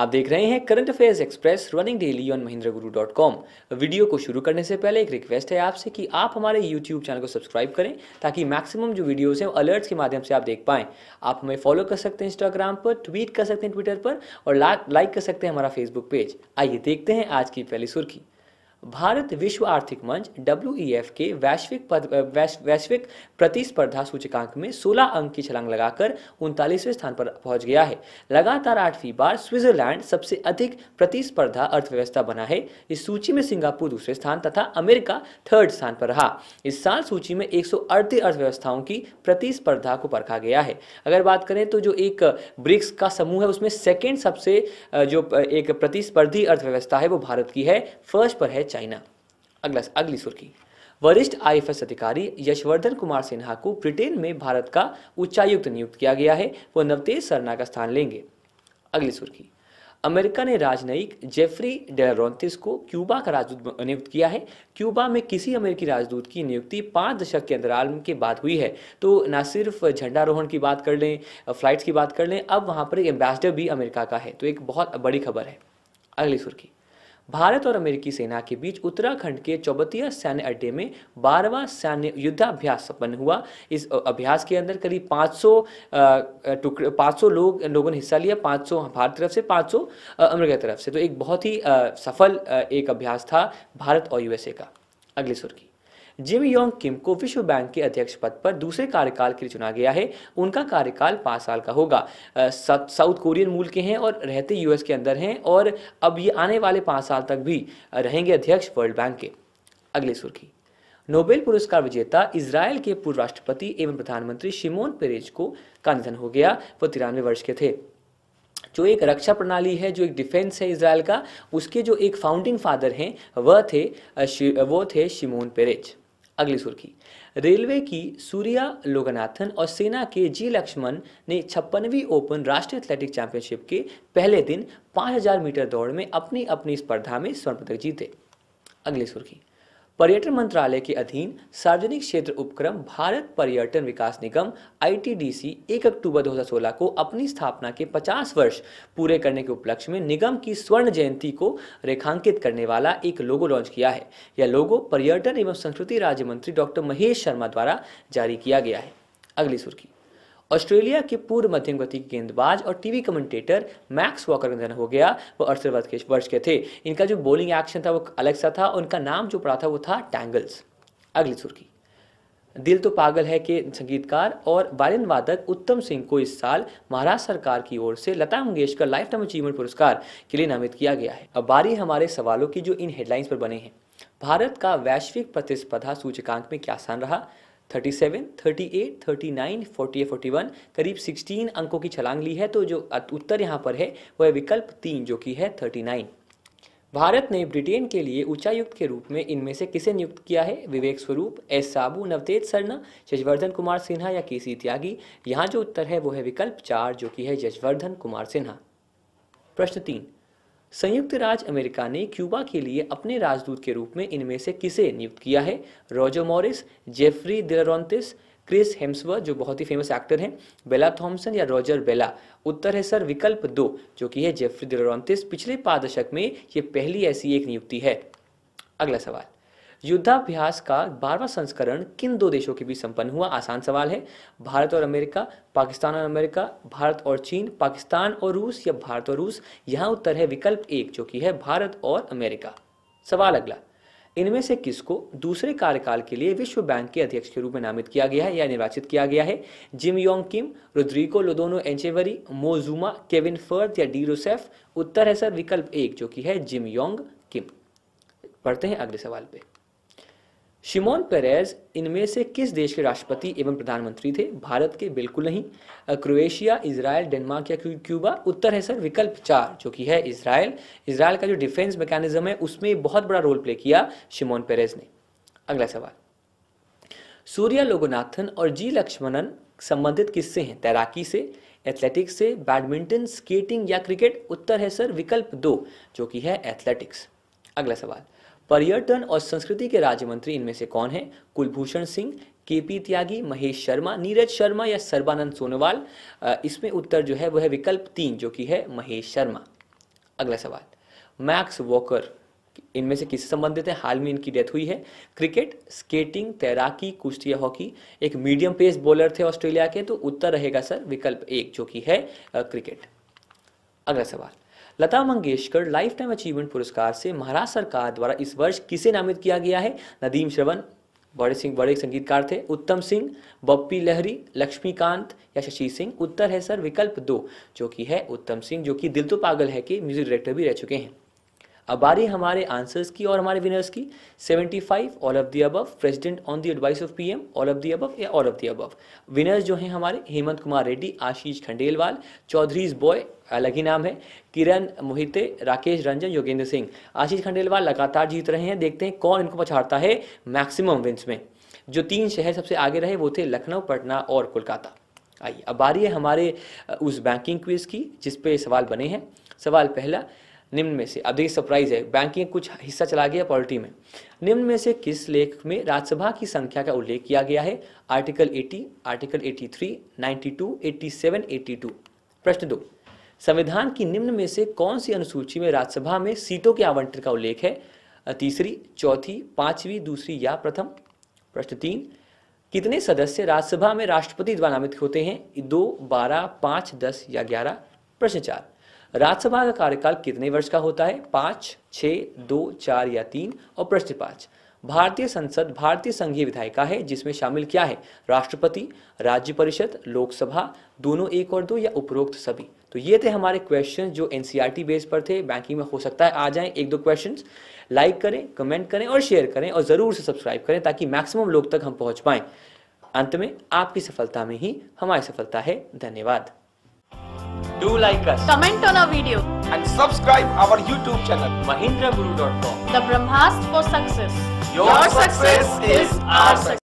आप देख रहे हैं current affairs express running daily on Mahindra Guru dot com video को शुरू करने से पहले एक रिक्वेस्ट है आपसे कि आप हमारे यूट्यूब चैनल को सब्सक्राइब करें ताकि मैक्सिमम जो वीडियोस हैं अलर्ट्स के माध्यम से आप देख पाएं आप हमें फॉलो कर सकते हैं इंस्टाग्राम पर ट्वीट कर सकते हैं ट्विटर पर और लाइक कर सकते हैं हमारा फेसबुक पेज आइए देखते हैं आज की पहली सुर्खी भारत विश्व आर्थिक मंच डब्ल्यू e के वैश्विक पद वैश्विक प्रतिस्पर्धा सूचकांक में 16 अंक की छलांग लगाकर उनतालीसवें स्थान पर पहुंच गया है लगातार आठवीं बार स्विट्जरलैंड सबसे अधिक प्रतिस्पर्धा अर्थव्यवस्था बना है इस सूची में सिंगापुर दूसरे स्थान तथा अमेरिका थर्ड स्थान पर रहा इस साल सूची में एक अर्थव्यवस्थाओं की प्रतिस्पर्धा को परखा गया है अगर बात करें तो जो एक ब्रिक्स का समूह है उसमें सेकेंड सबसे जो एक प्रतिस्पर्धी अर्थव्यवस्था है वो भारत की है फर्स्ट पर है चाइना अगला अगली सुर्खी वरिष्ठ आईएफएस अधिकारी यशवर्धन कुमार सिन्हा को ब्रिटेन में भारत का उच्चायुक्त नियुक्त किया गया है वो नवतेज सरना का स्थान लेंगे अगली सुर्खी अमेरिका ने राजनयिक जेफरी डेलरोंतिस को क्यूबा का राजदूत नियुक्त किया है क्यूबा में किसी अमेरिकी राजदूत की नियुक्ति पाँच दशक के अंतराल के बाद हुई है तो ना सिर्फ झंडारोहण की बात कर लें फ्लाइट्स की बात कर लें अब वहाँ पर एम्बेसडर भी अमेरिका का है तो एक बहुत बड़ी खबर है अगली सुर्खी भारत और अमेरिकी सेना के बीच उत्तराखंड के चौबतिया सैन्य अड्डे में बारहवा सैन्य युद्धाभ्यास संपन्न हुआ इस अभ्यास के अंदर करीब 500 टुकड़े पाँच लोग लोगों ने हिस्सा लिया 500 भारत तरफ से 500 अमेरिका तरफ से तो एक बहुत ही सफल एक अभ्यास था भारत और यूएसए का अगली सुर्खी जिम योंग किम को विश्व बैंक के अध्यक्ष पद पर दूसरे कार्यकाल के लिए चुना गया है उनका कार्यकाल पाँच साल का होगा साउथ कोरियन मूल के हैं और रहते यूएस के अंदर हैं और अब ये आने वाले पाँच साल तक भी रहेंगे अध्यक्ष वर्ल्ड बैंक के अगली सुर्खी नोबेल पुरस्कार विजेता इसराइल के पूर्व राष्ट्रपति एवं प्रधानमंत्री शिमोन पेरेज को का निधन हो गया वो तिरानवे वर्ष के थे जो एक रक्षा प्रणाली है जो एक डिफेंस है इसराइल का उसके जो एक फाउंडिंग फादर हैं वह थे वो थे शिमोन पेरेज अगली सुर्खी रेलवे की सूर्या लोगनाथन और सेना के जी लक्ष्मण ने छप्पनवीं ओपन राष्ट्रीय एथलेटिक चैंपियनशिप के पहले दिन 5000 मीटर दौड़ में अपनी अपनी स्पर्धा में स्वर्ण पदक जीते अगली सुर्खी पर्यटन मंत्रालय के अधीन सार्वजनिक क्षेत्र उपक्रम भारत पर्यटन विकास निगम आईटीडीसी 1 अक्टूबर 2016 को अपनी स्थापना के 50 वर्ष पूरे करने के उपलक्ष्य में निगम की स्वर्ण जयंती को रेखांकित करने वाला एक लोगो लॉन्च किया है यह लोगो पर्यटन एवं संस्कृति राज्य मंत्री डॉक्टर महेश शर्मा द्वारा जारी किया गया है अगली सुर्खी ऑस्ट्रेलिया के पूर्व मध्यम गति गेंदबाज और टीवी कमेंटेटर मैक्स वॉकर का निधन हो गया वो अड़सठ के वर्ष के थे इनका जो बॉलिंग एक्शन था वो अलग सा था उनका नाम जो पड़ा था वो था टैंगल्स अगली सुर्खी दिल तो पागल है के संगीतकार और वायलिन वादक उत्तम सिंह को इस साल महाराष्ट्र सरकार की ओर से Lata Mangeshkar lifetime achievement पुरस्कार के लिए नामित किया गया है अब बारी हमारे सवालों की जो इन हेडलाइंस पर बने हैं भारत का वैश्विक प्रतिस्पर्धा सूचकांक में क्या स्थान रहा thirty seven thirty 38, 39, forty one करीब सिक्सटीन अंकों की छलांग ली है तो जो उत्तर यहाँ पर है वह विकल्प तीन जो कि है थर्टी नाइन भारत ने ब्रिटेन के लिए उच्चायुक्त के रूप में इनमें से किसे नियुक्त किया है विवेक स्वरूप एस साबू नवतेज सरना जजवर्धन कुमार सिन्हा या सी त्यागी यहाँ जो उत्तर है वो है विकल्प चार जो कि है जजवर्धन कुमार सिन्हा प्रश्न तीन संयुक्त राज्य अमेरिका ने क्यूबा के लिए अपने राजदूत के रूप में इनमें से किसे नियुक्त किया है रोजो मॉरिस जेफरी दिलरॉन्तिस क्रिस हेम्सव जो बहुत ही फेमस एक्टर हैं बेला थॉम्सन या रॉजर बेला उत्तर है सर विकल्प दो जो कि है जेफरी दिलरॉन्तिस पिछले पाँच दशक में ये पहली ऐसी एक नियुक्ति है अगला सवाल युद्धाभ्यास का बारहवा संस्करण किन दो देशों के बीच संपन्न हुआ आसान सवाल है भारत और अमेरिका पाकिस्तान और अमेरिका भारत और चीन पाकिस्तान और रूस या भारत और रूस यहाँ उत्तर है विकल्प एक जो कि है भारत और अमेरिका सवाल अगला इनमें से किसको दूसरे कार्यकाल के लिए विश्व बैंक के अध्यक्ष के रूप में नामित किया गया है या निर्वाचित किया गया है Jim Yong Kim Rodrigo Londono Echeverri मोजुमा केविन फर्थ या डी रोसेफ उत्तर है सर विकल्प एक जो कि है जिम योंग किम पढ़ते हैं अगले सवाल पे शिमोन पेरेज इनमें से किस देश के राष्ट्रपति एवं प्रधानमंत्री थे भारत के बिल्कुल नहीं क्रोएशिया इसराइल डेनमार्क या क्यूबा उत्तर है सर विकल्प चार जो कि है इसराइल इसराइल का जो डिफेंस मैकेनिज्म है उसमें बहुत बड़ा रोल प्ले किया शिमोन पेरेज ने अगला सवाल सूर्या लोगोनाथन और जी लक्ष्मणन संबंधित किससे हैं तैराकी से एथलेटिक्स से बैडमिंटन स्केटिंग या क्रिकेट उत्तर है सर विकल्प दो जो कि है एथलेटिक्स अगला सवाल पर्यटन और संस्कृति के राज्य मंत्री इनमें से कौन है कुलभूषण सिंह के पी त्यागी महेश शर्मा नीरज शर्मा या सर्बानंद सोनोवाल इसमें उत्तर जो है वह है विकल्प तीन जो कि है महेश शर्मा अगला सवाल मैक्स वॉकर इनमें से किससे संबंधित है हाल में इनकी डेथ हुई है क्रिकेट स्केटिंग तैराकी कुश्ती या हॉकी एक मीडियम पेस बॉलर थे ऑस्ट्रेलिया के तो उत्तर रहेगा सर विकल्प एक जो कि है क्रिकेट अगला सवाल Lata Mangeshkar lifetime achievement पुरस्कार से महाराष्ट्र सरकार द्वारा इस वर्ष किसे नामित किया गया है नदीम श्रवण बड़े सिंह बड़े संगीतकार थे उत्तम सिंह बप्पी लहरी लक्ष्मीकांत या शशि सिंह उत्तर है सर विकल्प दो जो कि है उत्तम सिंह जो कि दिल तो पागल है कि म्यूजिक डायरेक्टर भी रह चुके हैं अब बारी हमारे आंसर्स की और हमारे विनर्स की 75 all of the above president on the advice of PM all of the above या all of the above winners जो हैं हमारे हेमंत कुमार रेड्डी आशीष खंडेलवाल चौधरीज बॉय अलग ही नाम है किरण मोहिते राकेश रंजन योगेंद्र सिंह आशीष खंडेलवाल लगातार जीत रहे हैं देखते हैं कौन इनको पछाड़ता है मैक्सिमम विन्स में जो तीन शहर सबसे आगे रहे वो थे लखनऊ पटना और कोलकाता आइए अब बारी है हमारे उस बैंकिंग क्विज की जिसपे सवाल बने हैं सवाल पहला निम्न में से अब देखिए सरप्राइज है बैंकिंग कुछ हिस्सा चला गया पॉलिटी में निम्न में से किस लेख में राज्यसभा की संख्या का उल्लेख किया गया है आर्टिकल 80, आर्टिकल 83, 92, 87, 82 प्रश्न दो संविधान की निम्न में से कौन सी अनुसूची में राज्यसभा में सीटों के आवंटन का उल्लेख है तीसरी चौथी पांचवी दूसरी या प्रथम प्रश्न तीन कितने सदस्य राज्यसभा में राष्ट्रपति द्वारा नामित होते हैं दो बारह पाँच दस या ग्यारह प्रश्न चार राज्यसभा का कार्यकाल कितने वर्ष का होता है पाँच छः दो चार या तीन और प्रश्न पाँच भारतीय संसद भारतीय संघीय विधायिका है जिसमें शामिल क्या है राष्ट्रपति राज्य परिषद लोकसभा दोनों एक और दो या उपरोक्त सभी तो ये थे हमारे क्वेश्चन जो एन बेस e पर थे बैंकिंग में हो सकता है आ जाएं एक दो क्वेश्चन लाइक करें कमेंट करें और शेयर करें और ज़रूर से सब्सक्राइब करें ताकि मैक्सिमम लोग तक हम पहुँच पाएँ अंत में आपकी सफलता में ही हमारी सफलता है धन्यवाद Do like us. Comment on our video. And subscribe our YouTube channel. mahindraguru.com The Brahmas for Success. Your, Your success, success is our success.